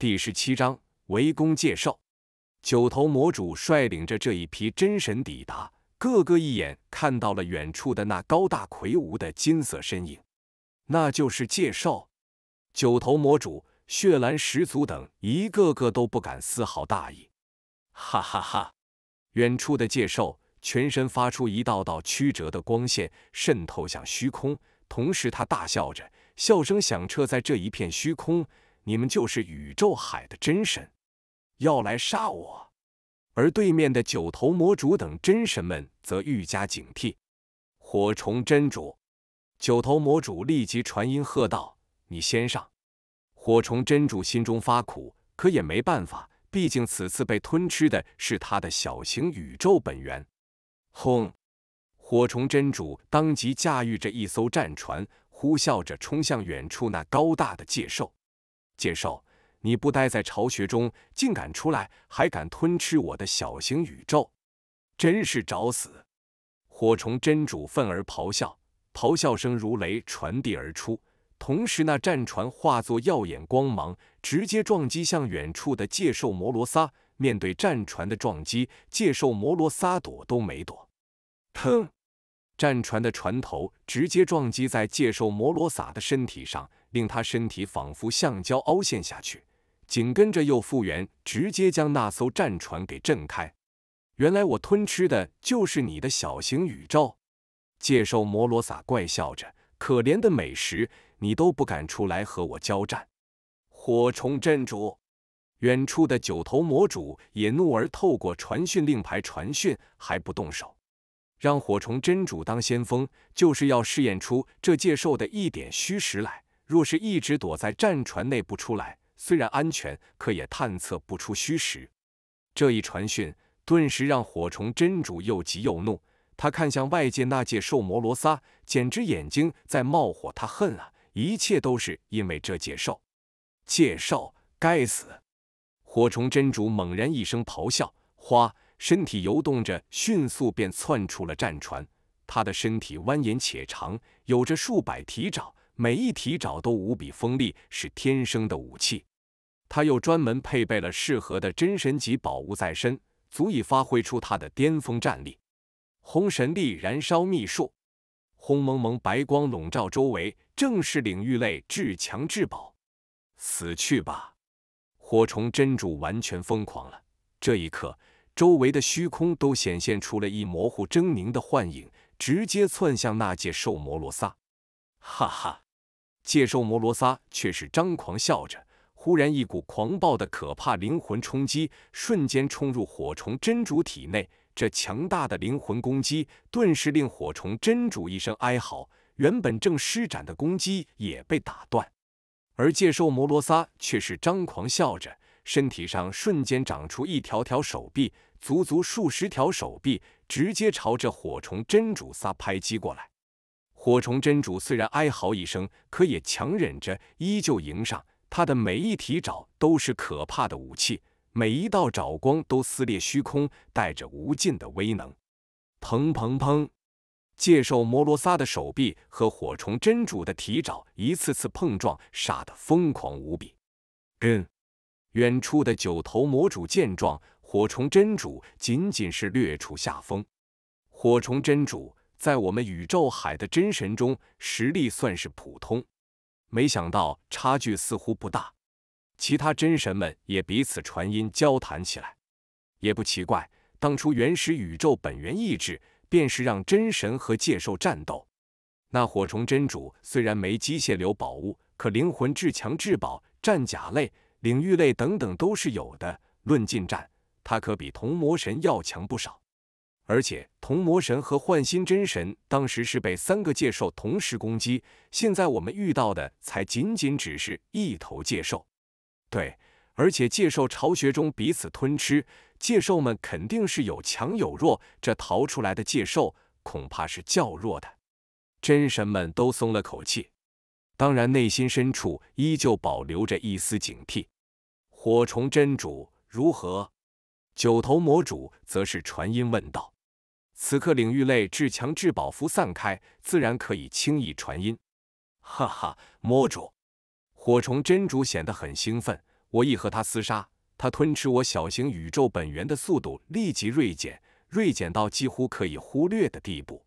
第十七章围攻界兽。九头魔主率领着这一批真神抵达，个个一眼看到了远处的那高大魁梧的金色身影，那就是界兽。九头魔主、血蓝始祖等一个个都不敢丝毫大意。哈哈哈！远处的界兽全身发出一道道曲折的光线，渗透向虚空，同时他大笑着，笑声响彻在这一片虚空。你们就是宇宙海的真神，要来杀我！而对面的九头魔主等真神们则愈加警惕。火虫真主、九头魔主立即传音喝道：“你先上！”火虫真主心中发苦，可也没办法，毕竟此次被吞吃的是他的小型宇宙本源。轰！火虫真主当即驾驭着一艘战船，呼啸着冲向远处那高大的界兽。界兽，你不待在巢穴中，竟敢出来，还敢吞吃我的小型宇宙，真是找死！火虫真主愤而咆哮，咆哮声如雷传递而出。同时，那战船化作耀眼光芒，直接撞击向远处的界兽摩罗萨。面对战船的撞击，界兽摩罗萨躲都没躲，砰！战船的船头直接撞击在界兽摩罗萨的身体上。令他身体仿佛橡胶凹陷下去，紧跟着又复原，直接将那艘战船给震开。原来我吞吃的就是你的小型宇宙。界兽摩罗撒怪笑着：“可怜的美食，你都不敢出来和我交战。”火虫真主，远处的九头魔主也怒而透过传讯令牌传讯：“还不动手，让火虫真主当先锋，就是要试验出这界兽的一点虚实来。”若是一直躲在战船内部不出来，虽然安全，可也探测不出虚实。这一传讯，顿时让火虫真主又急又怒。他看向外界那界兽魔罗萨，简直眼睛在冒火。他恨啊！一切都是因为这界兽，界兽该死！火虫真主猛然一声咆哮，花身体游动着，迅速便窜出了战船。他的身体蜿蜒且长，有着数百体爪。每一提爪都无比锋利，是天生的武器。他又专门配备了适合的真神级宝物在身，足以发挥出他的巅峰战力。红神力燃烧秘术，红蒙蒙白光笼罩周围，正是领域类至强至宝。死去吧，火虫真主完全疯狂了。这一刻，周围的虚空都显现出了一模糊狰狞的幻影，直接窜向那界兽魔罗萨。哈哈。界兽摩罗撒却是张狂笑着，忽然一股狂暴的可怕灵魂冲击瞬间冲入火虫真主体内。这强大的灵魂攻击顿时令火虫真主一声哀嚎，原本正施展的攻击也被打断。而界兽摩罗撒却是张狂笑着，身体上瞬间长出一条条手臂，足足数十条手臂直接朝着火虫真主撒拍击过来。火虫真主虽然哀嚎一声，可也强忍着，依旧迎上。他的每一蹄爪都是可怕的武器，每一道爪光都撕裂虚空，带着无尽的威能。砰砰砰！界兽摩罗萨的手臂和火虫真主的蹄爪一次次碰撞，杀得疯狂无比。嗯，远处的九头魔主见状，火虫真主仅仅是略处下风。火虫真主。在我们宇宙海的真神中，实力算是普通。没想到差距似乎不大。其他真神们也彼此传音交谈起来。也不奇怪，当初原始宇宙本源意志便是让真神和界兽战斗。那火虫真主虽然没机械流宝物，可灵魂至强至宝、战甲类、领域类等等都是有的。论近战，他可比同魔神要强不少。而且，同魔神和幻心真神当时是被三个界兽同时攻击，现在我们遇到的才仅仅只是一头界兽。对，而且界兽巢穴中彼此吞吃，界兽们肯定是有强有弱，这逃出来的界兽恐怕是较弱的。真神们都松了口气，当然内心深处依旧保留着一丝警惕。火虫真主如何？九头魔主则是传音问道。此刻领域类至强至宝符散开，自然可以轻易传音。哈哈，魔主，火虫真主显得很兴奋。我一和他厮杀，他吞吃我小型宇宙本源的速度立即锐减，锐减到几乎可以忽略的地步。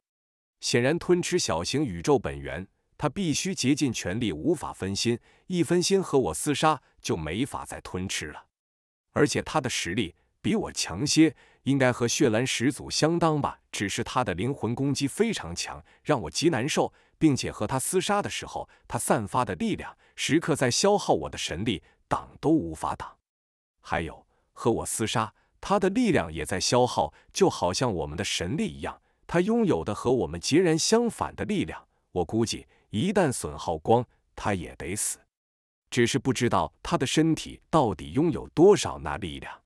显然，吞吃小型宇宙本源，他必须竭尽全力，无法分心。一分心和我厮杀，就没法再吞吃了。而且他的实力比我强些。应该和血蓝始祖相当吧，只是他的灵魂攻击非常强，让我极难受，并且和他厮杀的时候，他散发的力量时刻在消耗我的神力，挡都无法挡。还有和我厮杀，他的力量也在消耗，就好像我们的神力一样。他拥有的和我们截然相反的力量，我估计一旦损耗光，他也得死。只是不知道他的身体到底拥有多少那力量。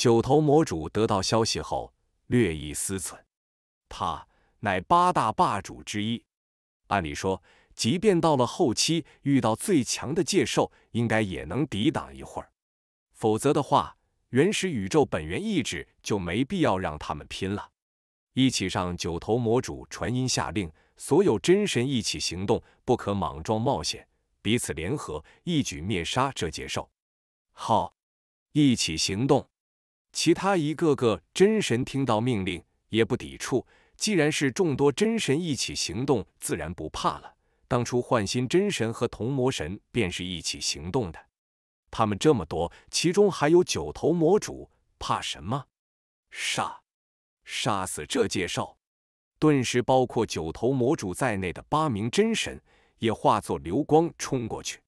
九头魔主得到消息后，略一思忖，他乃八大霸主之一，按理说，即便到了后期，遇到最强的界兽，应该也能抵挡一会儿。否则的话，原始宇宙本源意志就没必要让他们拼了。一起上！九头魔主传音下令，所有真神一起行动，不可莽撞冒险，彼此联合，一举灭杀这界兽。好，一起行动。其他一个个真神听到命令也不抵触，既然是众多真神一起行动，自然不怕了。当初换心真神和铜魔神便是一起行动的，他们这么多，其中还有九头魔主，怕什么？杀！杀死这界兽！顿时，包括九头魔主在内的八名真神也化作流光冲过去。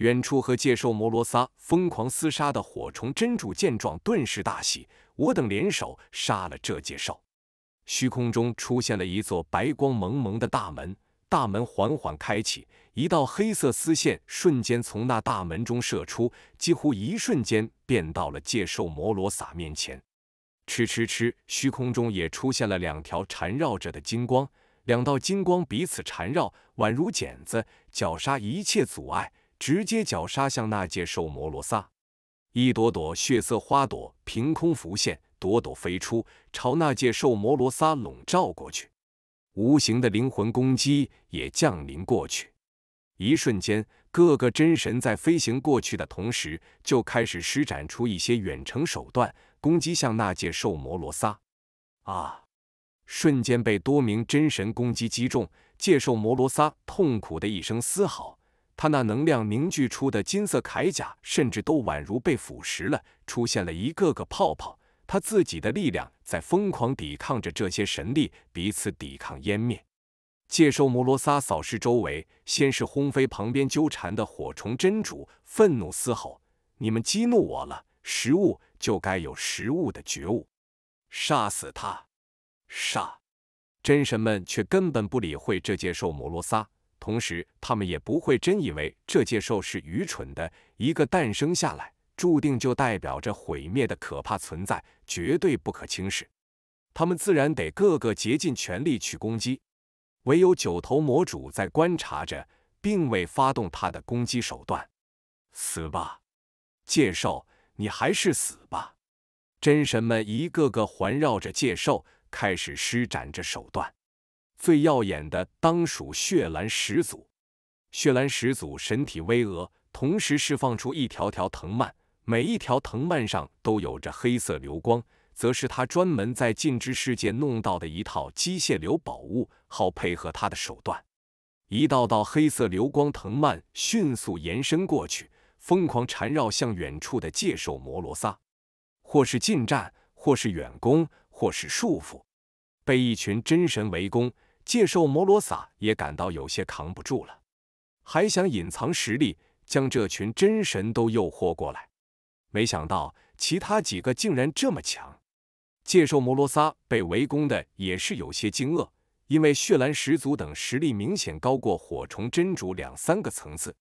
远处和界兽摩罗撒疯狂厮杀的火虫真主见状，顿时大喜。我等联手杀了这界兽。虚空中出现了一座白光蒙蒙的大门，大门缓缓开启，一道黑色丝线瞬间从那大门中射出，几乎一瞬间便到了界兽摩罗撒面前。吃吃吃！虚空中也出现了两条缠绕着的金光，两道金光彼此缠绕，宛如剪子，绞杀一切阻碍。直接绞杀向那界兽摩罗萨，一朵朵血色花朵凭空浮现，朵朵飞出，朝那界兽摩罗萨笼罩过去。无形的灵魂攻击也降临过去。一瞬间，各个真神在飞行过去的同时，就开始施展出一些远程手段攻击向那界兽摩罗萨。啊！瞬间被多名真神攻击击中，界兽摩罗萨痛苦的一声嘶吼，他那能量凝聚出的金色铠甲，甚至都宛如被腐蚀了，出现了一个个泡泡。他自己的力量在疯狂抵抗着这些神力，彼此抵抗湮灭。界兽摩罗撒扫视周围，先是轰飞旁边纠缠的火虫真主，愤怒嘶吼：“你们激怒我了！食物就该有食物的觉悟，杀死他！”杀！真神们却根本不理会这界兽摩罗撒。同时，他们也不会真以为这界兽是愚蠢的。一个诞生下来，注定就代表着毁灭的可怕存在，绝对不可轻视。他们自然得个个竭尽全力去攻击。唯有九头魔主在观察着，并未发动他的攻击手段。死吧，界兽，你还是死吧！真神们一个个环绕着界兽，开始施展着手段。最耀眼的当属血蓝始祖。血蓝始祖神体巍峨，同时释放出一条条藤蔓，每一条藤蔓上都有着黑色流光，则是他专门在禁之世界弄到的一套机械流宝物，好配合他的手段。一道道黑色流光藤蔓迅速延伸过去，疯狂缠绕向远处的界兽摩罗萨，或是近战，或是远攻，或是束缚。被一群真神围攻。界兽摩罗萨也感到有些扛不住了，还想隐藏实力，将这群真神都诱惑过来。没想到其他几个竟然这么强，界兽摩罗萨被围攻的也是有些惊愕，因为血蓝始祖等实力明显高过火虫真主两三个层次。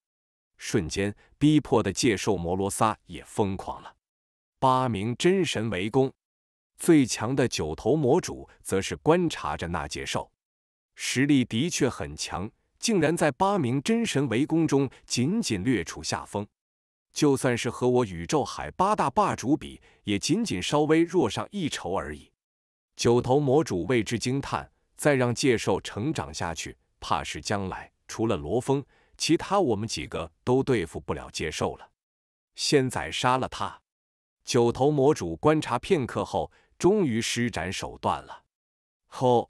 瞬间逼迫的界兽摩罗萨也疯狂了，八名真神围攻，最强的九头魔主则是观察着那界兽。实力的确很强，竟然在八名真神围攻中仅仅略处下风。就算是和我宇宙海八大霸主比，也仅仅稍微弱上一筹而已。九头魔主为之惊叹，再让界兽成长下去，怕是将来除了罗峰，其他我们几个都对付不了界兽了。先宰杀了他。九头魔主观察片刻后，终于施展手段了。吼！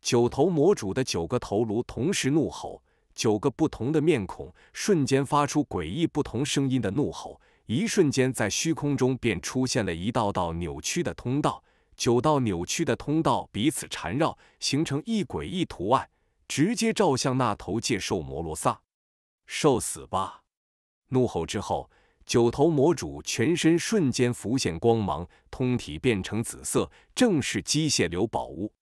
九头魔主的九个头颅同时怒吼，九个不同的面孔瞬间发出诡异不同声音的怒吼，一瞬间在虚空中便出现了一道道扭曲的通道，九道扭曲的通道彼此缠绕，形成一诡异图案，直接照向那头界兽摩罗萨，受死吧！怒吼之后，九头魔主全身瞬间浮现光芒，通体变成紫色，正是机械流宝物。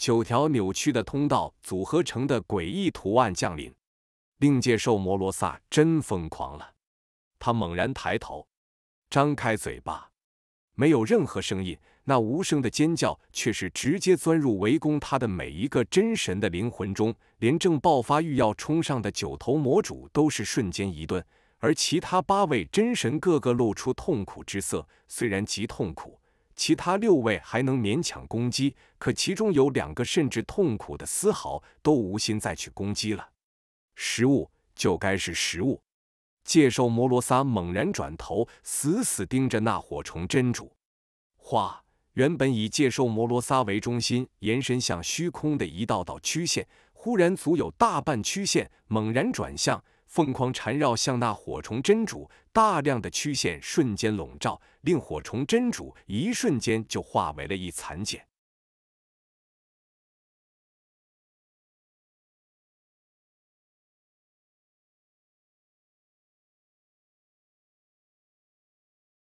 九条扭曲的通道组合成的诡异图案降临，令界兽摩罗萨真疯狂了。他猛然抬头，张开嘴巴，没有任何声音，那无声的尖叫却是直接钻入围攻他的每一个真神的灵魂中。连正爆发欲要冲上的九头魔主都是瞬间一顿，而其他八位真神个个露出痛苦之色，虽然极痛苦。其他六位还能勉强攻击，可其中有两个甚至痛苦的丝毫都无心再去攻击了。食物就该是食物。界兽摩罗萨猛然转头，死死盯着那火虫真主。哗！原本以界兽摩罗萨为中心延伸向虚空的一道道曲线，忽然足有大半曲线猛然转向。凤凰缠绕向那火虫真主，大量的曲线瞬间笼罩，令火虫真主一瞬间就化为了一残茧。